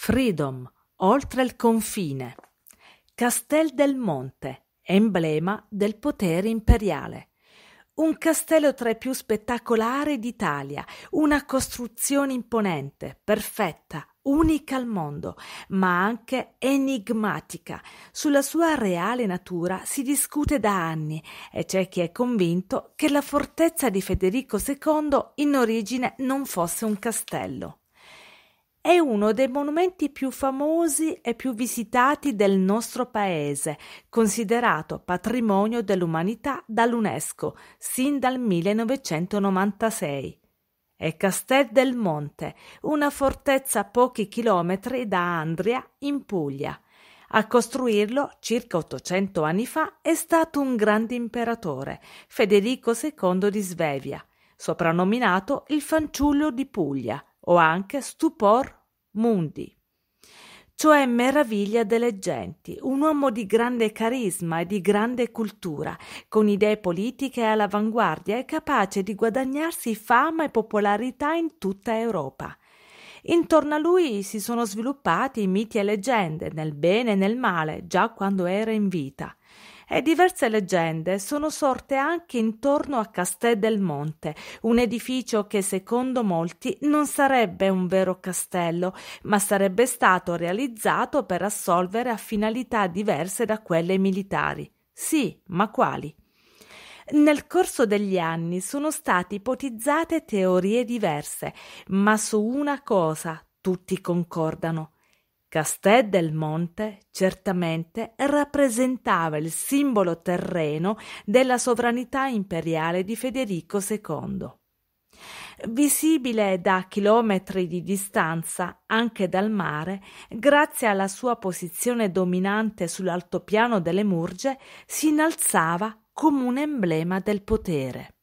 Freedom, oltre il confine. Castel del Monte, emblema del potere imperiale. Un castello tra i più spettacolari d'Italia, una costruzione imponente, perfetta, unica al mondo, ma anche enigmatica. Sulla sua reale natura si discute da anni e c'è chi è convinto che la fortezza di Federico II in origine non fosse un castello è uno dei monumenti più famosi e più visitati del nostro paese, considerato patrimonio dell'umanità dall'UNESCO sin dal 1996. È Castel del Monte, una fortezza a pochi chilometri da Andria, in Puglia. A costruirlo, circa 800 anni fa, è stato un grande imperatore, Federico II di Svevia, soprannominato il fanciullo di Puglia o anche stupor mundi, cioè meraviglia delle genti, un uomo di grande carisma e di grande cultura, con idee politiche all'avanguardia e capace di guadagnarsi fama e popolarità in tutta Europa. Intorno a lui si sono sviluppati miti e leggende, nel bene e nel male, già quando era in vita e diverse leggende sono sorte anche intorno a Castel del Monte, un edificio che secondo molti non sarebbe un vero castello, ma sarebbe stato realizzato per assolvere a finalità diverse da quelle militari. Sì, ma quali? Nel corso degli anni sono state ipotizzate teorie diverse, ma su una cosa tutti concordano Castel del Monte certamente rappresentava il simbolo terreno della sovranità imperiale di Federico II. Visibile da chilometri di distanza anche dal mare, grazie alla sua posizione dominante sull'altopiano delle Murge, si innalzava come un emblema del potere.